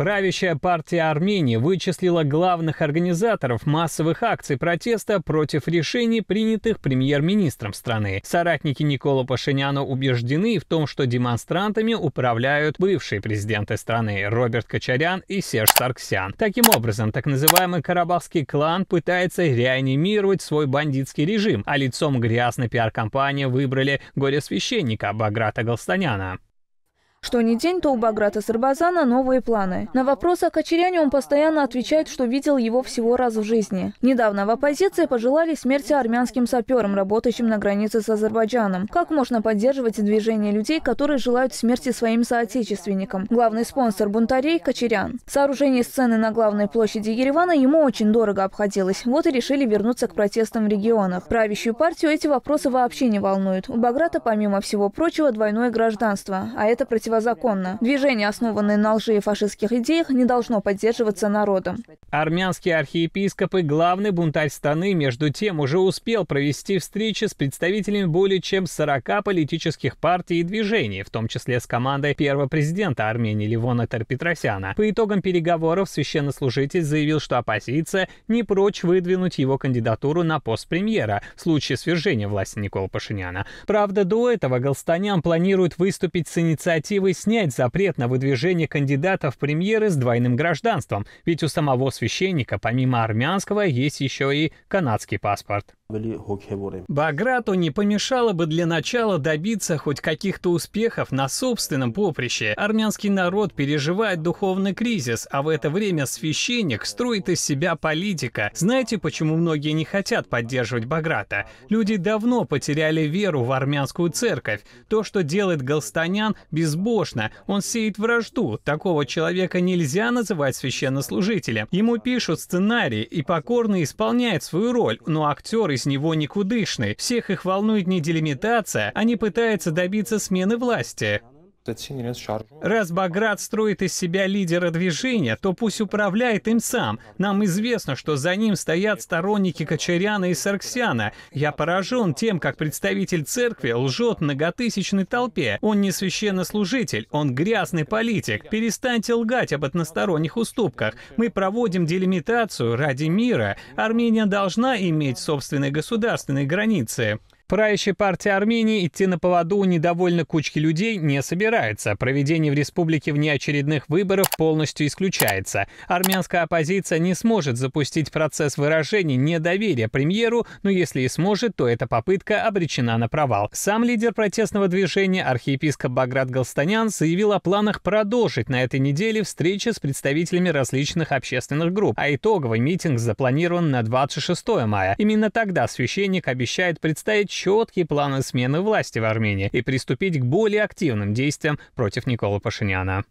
Правящая партия Армении вычислила главных организаторов массовых акций протеста против решений, принятых премьер-министром страны. Соратники Никола Пашиняна убеждены в том, что демонстрантами управляют бывшие президенты страны Роберт Качарян и Серж Сарксян. Таким образом, так называемый карабахский клан пытается реанимировать свой бандитский режим, а лицом грязной пиар-компании выбрали горе-священника Баграта Галстаняна. Что ни день, то у Баграта Сарбазана новые планы. На вопрос о Кочеряне он постоянно отвечает, что видел его всего раз в жизни. Недавно в оппозиции пожелали смерти армянским саперам, работающим на границе с Азербайджаном. Как можно поддерживать движение людей, которые желают смерти своим соотечественникам? Главный спонсор бунтарей – Кочерян. Сооружение сцены на главной площади Еревана ему очень дорого обходилось. Вот и решили вернуться к протестам в регионах. Правящую партию эти вопросы вообще не волнуют. У Баграта, помимо всего прочего, двойное гражданство. А это против противозаконно. Движение, основанное на лжи и фашистских идеях, не должно поддерживаться народом. Армянский архиепископ и главный бунтарь страны, между тем, уже успел провести встречи с представителями более чем 40 политических партий и движений, в том числе с командой первого президента Армении Ливона Терпетросяна. По итогам переговоров священнослужитель заявил, что оппозиция не прочь выдвинуть его кандидатуру на пост премьера в случае свержения власти Никола Пашиняна. Правда, до этого Галстанян планирует выступить с инициативой перспективой снять запрет на выдвижение кандидата в премьеры с двойным гражданством, ведь у самого священника помимо армянского есть еще и канадский паспорт. Баграту не помешало бы для начала добиться хоть каких-то успехов на собственном поприще. Армянский народ переживает духовный кризис, а в это время священник строит из себя политика. Знаете, почему многие не хотят поддерживать Баграта? Люди давно потеряли веру в армянскую церковь. То, что делает Галстанян, безбожно душегубошно. Он сеет вражду. Такого человека нельзя называть священнослужителем. Ему пишут сценарии и покорно исполняет свою роль, но актер из него никудышный. Всех их волнует не делимитация, а не добиться смены власти. Раз Баграт строит из себя лидера движения, то пусть управляет им сам. Нам известно, что за ним стоят сторонники Кочаряна и Сарксяна. Я поражен тем, как представитель церкви лжет многотысячной толпе. Он не священнослужитель, он грязный политик. Перестаньте лгать об односторонних уступках. Мы проводим делимитацию ради мира. Армения должна иметь собственные государственные границы. Правящая партия Армении идти на поводу у недовольно кучки людей не собирается. Проведение в республике внеочередных выборов полностью исключается. Армянская оппозиция не сможет запустить процесс выражения недоверия премьеру, но если и сможет, то эта попытка обречена на провал. Сам лидер протестного движения архиепископ Баграт Галстанян заявил о планах продолжить на этой неделе встречи с представителями различных общественных групп, а итоговый митинг запланирован на 26 мая. Именно тогда священник обещает представить четкие планы смены власти в Армении и приступить к более активным действиям против Никола Пашиняна.